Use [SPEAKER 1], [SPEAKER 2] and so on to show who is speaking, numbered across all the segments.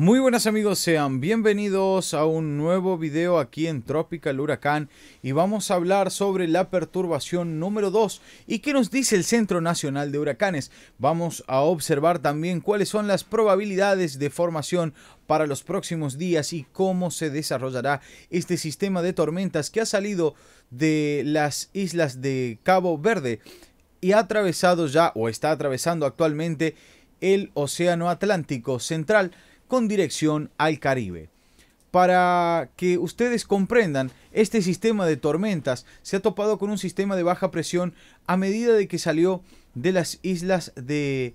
[SPEAKER 1] Muy buenas amigos, sean bienvenidos a un nuevo video aquí en Tropical Huracán y vamos a hablar sobre la perturbación número 2 y qué nos dice el Centro Nacional de Huracanes. Vamos a observar también cuáles son las probabilidades de formación para los próximos días y cómo se desarrollará este sistema de tormentas que ha salido de las islas de Cabo Verde y ha atravesado ya o está atravesando actualmente el Océano Atlántico Central con dirección al Caribe. Para que ustedes comprendan, este sistema de tormentas se ha topado con un sistema de baja presión a medida de que salió de las islas de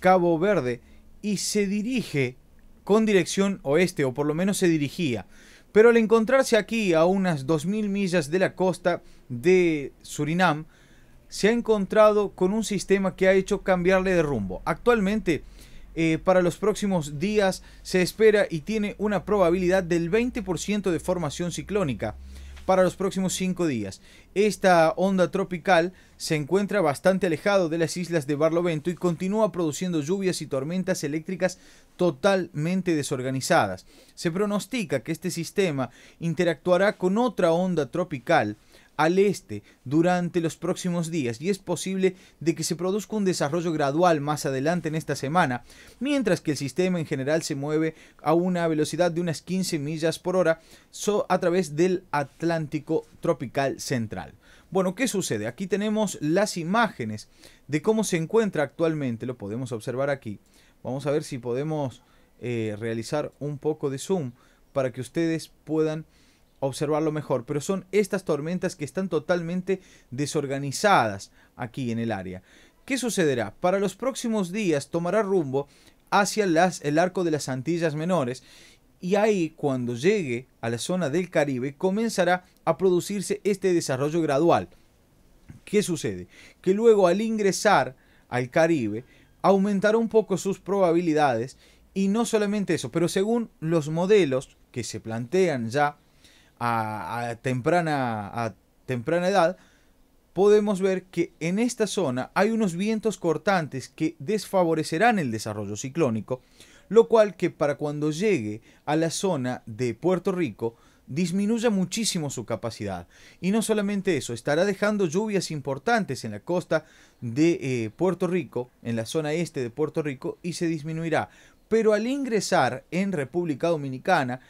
[SPEAKER 1] Cabo Verde y se dirige con dirección oeste, o por lo menos se dirigía. Pero al encontrarse aquí a unas 2.000 millas de la costa de Surinam, se ha encontrado con un sistema que ha hecho cambiarle de rumbo. Actualmente eh, para los próximos días se espera y tiene una probabilidad del 20% de formación ciclónica para los próximos cinco días. Esta onda tropical se encuentra bastante alejado de las islas de Barlovento y continúa produciendo lluvias y tormentas eléctricas totalmente desorganizadas. Se pronostica que este sistema interactuará con otra onda tropical al este durante los próximos días y es posible de que se produzca un desarrollo gradual más adelante en esta semana, mientras que el sistema en general se mueve a una velocidad de unas 15 millas por hora a través del Atlántico tropical central. Bueno, ¿qué sucede? Aquí tenemos las imágenes de cómo se encuentra actualmente, lo podemos observar aquí. Vamos a ver si podemos eh, realizar un poco de zoom para que ustedes puedan observarlo mejor, pero son estas tormentas que están totalmente desorganizadas aquí en el área. ¿Qué sucederá? Para los próximos días tomará rumbo hacia el arco de las Antillas Menores y ahí cuando llegue a la zona del Caribe comenzará a producirse este desarrollo gradual. ¿Qué sucede? Que luego al ingresar al Caribe aumentará un poco sus probabilidades y no solamente eso, pero según los modelos que se plantean ya a, temprana, a temprana edad, podemos ver que en esta zona hay unos vientos cortantes que desfavorecerán el desarrollo ciclónico, lo cual que para cuando llegue a la zona de Puerto Rico disminuya muchísimo su capacidad. Y no solamente eso, estará dejando lluvias importantes en la costa de eh, Puerto Rico, en la zona este de Puerto Rico, y se disminuirá. Pero al ingresar en República Dominicana,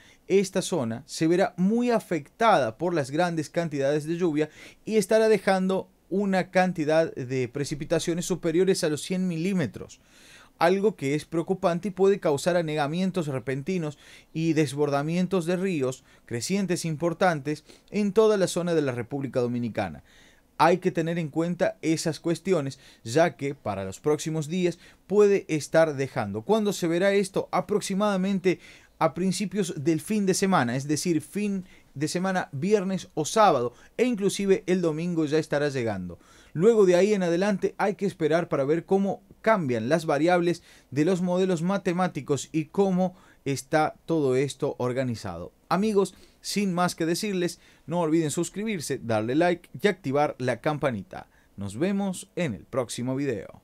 [SPEAKER 1] esta zona se verá muy afectada por las grandes cantidades de lluvia y estará dejando una cantidad de precipitaciones superiores a los 100 milímetros algo que es preocupante y puede causar anegamientos repentinos y desbordamientos de ríos crecientes importantes en toda la zona de la República Dominicana. Hay que tener en cuenta esas cuestiones, ya que para los próximos días puede estar dejando. ¿Cuándo se verá esto? Aproximadamente a principios del fin de semana, es decir, fin de semana viernes o sábado e inclusive el domingo ya estará llegando. Luego de ahí en adelante hay que esperar para ver cómo cambian las variables de los modelos matemáticos y cómo está todo esto organizado. Amigos, sin más que decirles, no olviden suscribirse, darle like y activar la campanita. Nos vemos en el próximo video.